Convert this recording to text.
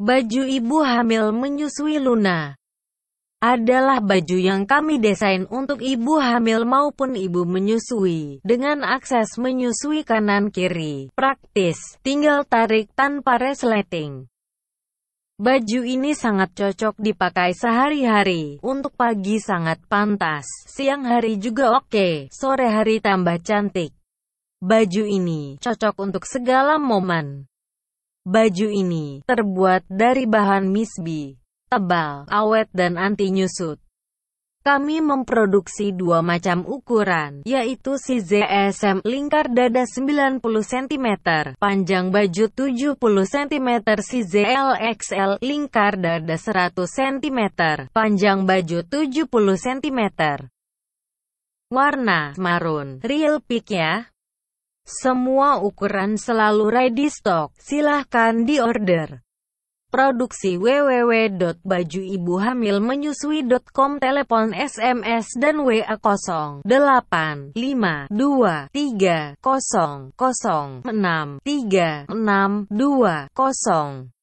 Baju ibu hamil menyusui Luna adalah baju yang kami desain untuk ibu hamil maupun ibu menyusui, dengan akses menyusui kanan-kiri, praktis, tinggal tarik tanpa resleting. Baju ini sangat cocok dipakai sehari-hari, untuk pagi sangat pantas, siang hari juga oke, sore hari tambah cantik. Baju ini cocok untuk segala momen. Baju ini terbuat dari bahan misbi, tebal, awet dan anti nyusut. Kami memproduksi dua macam ukuran, yaitu si ZSM lingkar dada 90 cm, panjang baju 70 cm, si ZLXL lingkar dada 100 cm, panjang baju 70 cm. Warna marun, real pick ya. Semua ukuran selalu ready stock, silahkan diorder. Produksi www.bajuibuhamilmenyusui.com Telepon SMS dan WA 085230063620